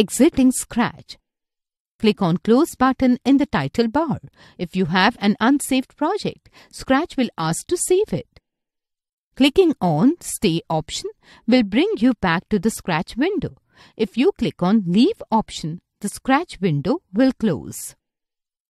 exiting Scratch. Click on Close button in the title bar. If you have an unsaved project, Scratch will ask to save it. Clicking on Stay option will bring you back to the Scratch window. If you click on Leave option, the Scratch window will close.